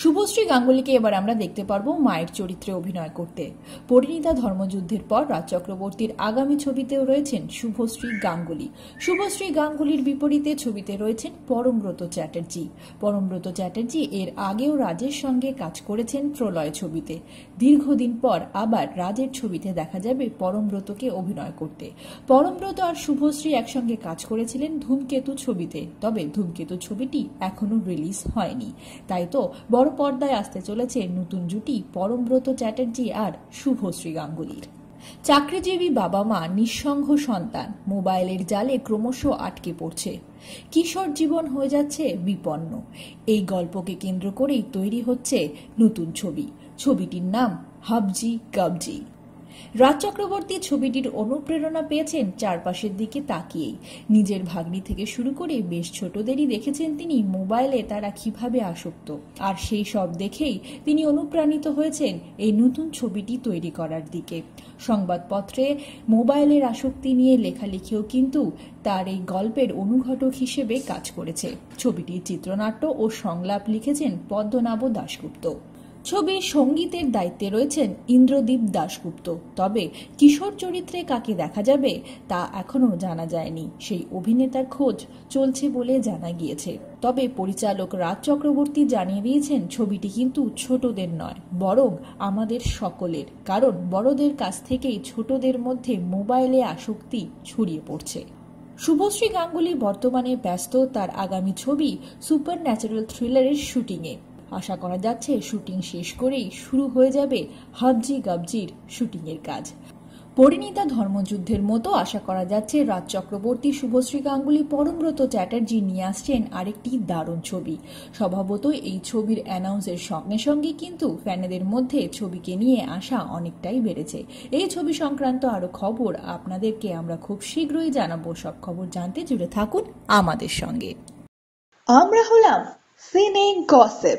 শুভশ্রী গাঙ্গুলিকে এবার আমরা দেখতে পারবো মায়ের চরিত্রে অভিনয় করতে পরিণীতা ধর্মযুদ্ধের পর রাজ চক্রবর্তীর আগামী ছবিতেও রয়েছেন শুভশ্রী গাঙ্গুলি শুভশ্রী গাঙ্গুলির বিপরীতে ছবিতে রয়েছেন পরমব্রত চ্যাটার্জি পরমব্রত চ্যাটার্জি এর আগেও রাজের সঙ্গে কাজ করেছেন প্রলয় ছবিতে দীর্ঘদিন পর আবার রাজের ছবিতে দেখা যাবে পরমব্রতকে অভিনয় করতে পরমব্রত আর শুভশ্রী একসঙ্গে কাজ করেছিলেন ধূমকেতু ছবিতে তবে ধূমকেতু ছবিটি এখনও রিলিজ হয়নি তাই তো বড় পর্দায় আসতে চলেছে নতুন জুটি পরমব্রত চ্যাটার্জি আর শুভশ্রী গাঙ্গুলির চাকরিজীবী বাবা মা নিঃসঙ্গ সন্তান মোবাইলের জালে ক্রমশ আটকে পড়ছে কিশোর জীবন হয়ে যাচ্ছে বিপন্ন এই গল্পকে কেন্দ্র করেই তৈরি হচ্ছে নতুন ছবি ছবিটির নাম হাবজি কাবজি রাজ চক্রবর্তী ছবিটির অনুপ্রেরণা পেয়েছেন চারপাশের দিকে তাকিয়েই নিজের ভাগ্নি থেকে শুরু করে বেশ ছোটদেরই দেখেছেন তিনি মোবাইলে তারা কিভাবে আসক্ত আর সেই সব দেখেই তিনি অনুপ্রাণিত হয়েছেন এই নতুন ছবিটি তৈরি করার দিকে সংবাদপত্রে মোবাইলের আসক্তি নিয়ে লেখালেখিও কিন্তু তার এই গল্পের অনুঘটক হিসেবে কাজ করেছে ছবিটির চিত্রনাট্য ও সংলাপ লিখেছেন পদ্মনাভ দাশগুপ্ত ছবির সঙ্গীতের দায়িত্বে রয়েছেন ইন্দ্রদীপ দাশগুপ্ত তবে কিশোর চরিত্রে কাকে দেখা যাবে তা এখনও জানা যায়নি সেই অভিনেতার খোঁজ চলছে বলে জানা গিয়েছে তবে পরিচালক রাজ চক্রবর্তী জানিয়ে দিয়েছেন ছবিটি কিন্তু ছোটদের নয় বরং আমাদের সকলের কারণ বড়দের কাছ থেকেই ছোটদের মধ্যে মোবাইলে আসক্তি ছড়িয়ে পড়ছে শুভশ্রী গাঙ্গুলি বর্তমানে ব্যস্ত তার আগামী ছবি সুপার ন্যাচারাল থ্রিলারের শুটিংয়ে আশা করা যাচ্ছে শুটিং শেষ করেই শুরু হয়ে যাবে হাবজি গাবজির শুটিংয়ের কাজ পরিণীতা ধর্মযুদ্ধের মতো আশা করা যাচ্ছে রাজ চক্রবর্তী শুভশ্রী গাঙ্গুলি পরমব্রত চ্যাটার্জি নিয়ে আসছেন আরেকটি দারুণ ছবি স্বভাবত এই ছবির অ্যানাউন্সের সঙ্গে সঙ্গে কিন্তু ফ্যানেদের মধ্যে ছবিকে নিয়ে আসা অনেকটাই বেড়েছে এই ছবি সংক্রান্ত আরও খবর আপনাদেরকে আমরা খুব শীঘ্রই জানাবো সব খবর জানতে জুড়ে থাকুন আমাদের সঙ্গে আমরা হলাম সিনে গসেপ